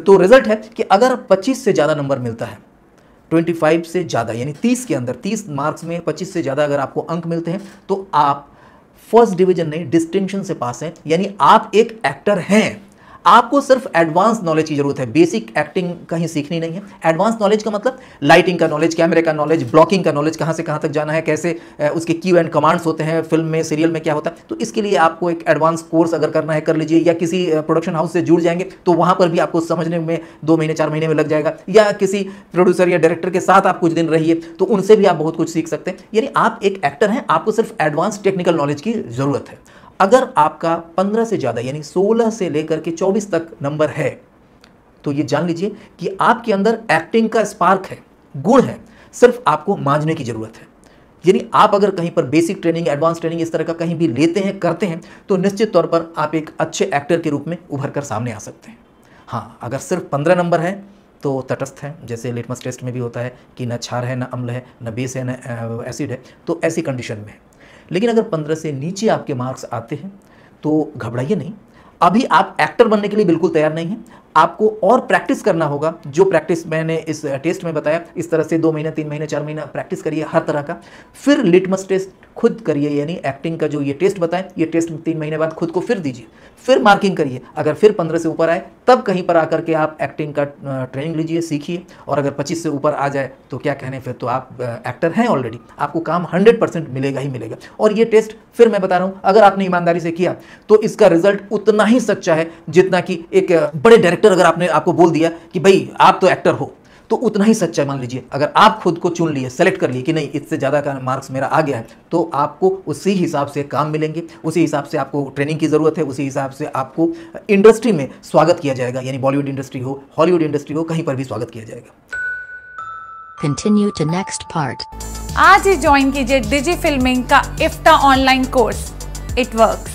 तो रिजल्ट है कि अगर 25 से ज़्यादा नंबर मिलता है 25 से ज़्यादा यानी 30 के अंदर 30 मार्क्स में 25 से ज़्यादा अगर आपको अंक मिलते हैं तो आप फर्स्ट डिवीजन नहीं डिस्टिंक्शन से पास हैं यानी आप एक एक्टर हैं आपको सिर्फ एडवांस नॉलेज की जरूरत है बेसिक एक्टिंग कहीं सीखनी नहीं है एडवांस नॉलेज का मतलब लाइटिंग का नॉलेज कैमरे का नॉलेज ब्लॉकिंग का नॉलेज कहाँ से कहाँ तक जाना है कैसे उसके क्यू एंड कमांड्स होते हैं फिल्म में सीरियल में क्या होता है तो इसके लिए आपको एक एडवांस कोर्स अगर करना है कर लीजिए या किसी प्रोडक्शन हाउस से जुड़ जाएंगे तो वहाँ पर भी आपको समझने में दो महीने चार महीने में लग जाएगा या किसी प्रोड्यूसर या डायरेक्टर के साथ आप कुछ दिन रहिए तो उनसे भी आप बहुत कुछ सीख सकते हैं यानी आप एक एक्टर हैं आपको सिर्फ एडवांस टेक्निकल नॉलेज की ज़रूरत है अगर आपका 15 से ज़्यादा यानी 16 से लेकर के 24 तक नंबर है तो ये जान लीजिए कि आपके अंदर एक्टिंग का स्पार्क है गुण है सिर्फ आपको मांझने की ज़रूरत है यानी आप अगर कहीं पर बेसिक ट्रेनिंग एडवांस ट्रेनिंग इस तरह का कहीं भी लेते हैं करते हैं तो निश्चित तौर पर आप एक अच्छे एक्टर के रूप में उभर कर सामने आ सकते हैं हाँ अगर सिर्फ पंद्रह नंबर है तो तटस्थ है जैसे लिटमस टेस्ट में भी होता है कि न छार है न अम्ल है न बेस है न एसिड है तो ऐसी कंडीशन में है लेकिन अगर पंद्रह से नीचे आपके मार्क्स आते हैं तो घबराइए नहीं अभी आप एक्टर बनने के लिए बिल्कुल तैयार नहीं हैं आपको और प्रैक्टिस करना होगा जो प्रैक्टिस मैंने इस टेस्ट में बताया इस तरह से दो महीने तीन महीने चार महीना प्रैक्टिस करिए हर तरह का फिर लिटमस टेस्ट खुद करिए यानी एक्टिंग का जो ये टेस्ट बताएं ये टेस्ट तीन महीने बाद खुद को फिर दीजिए फिर मार्किंग करिए अगर फिर पंद्रह से ऊपर आए तब कहीं पर आकर के आप एक्टिंग का ट्रेनिंग लीजिए सीखिए और अगर पच्चीस से ऊपर आ जाए तो क्या कहने फिर तो आप एक्टर हैं ऑलरेडी आपको काम हंड्रेड परसेंट मिलेगा ही मिलेगा और ये टेस्ट फिर मैं बता रहा हूँ अगर आपने ईमानदारी से किया तो इसका रिजल्ट उतना ही सच्चा है जितना कि एक बड़े डायरेक्टर अगर आपने आपको बोल दिया कि भाई आप तो एक्टर हो तो उतना ही सच्चा मान लीजिए अगर आप खुद को चुन लिए सेलेक्ट कर लिए कि नहीं इससे ज़्यादा का मार्क्स मेरा आ गया है तो आपको उसी हिसाब से काम मिलेंगे उसी हिसाब से आपको ट्रेनिंग की ज़रूरत है उसी हिसाब से आपको इंडस्ट्री में स्वागत किया जाएगा यानी बॉलीवुड इंडस्ट्री हो हॉलीवुड इंडस्ट्री हो कहीं पर भी स्वागत किया जाएगा कंटिन्यू टू नेक्स्ट पार्ट आज ही ज्वाइन कीजिए डिजी फिल्मिंग का IFTA online course it works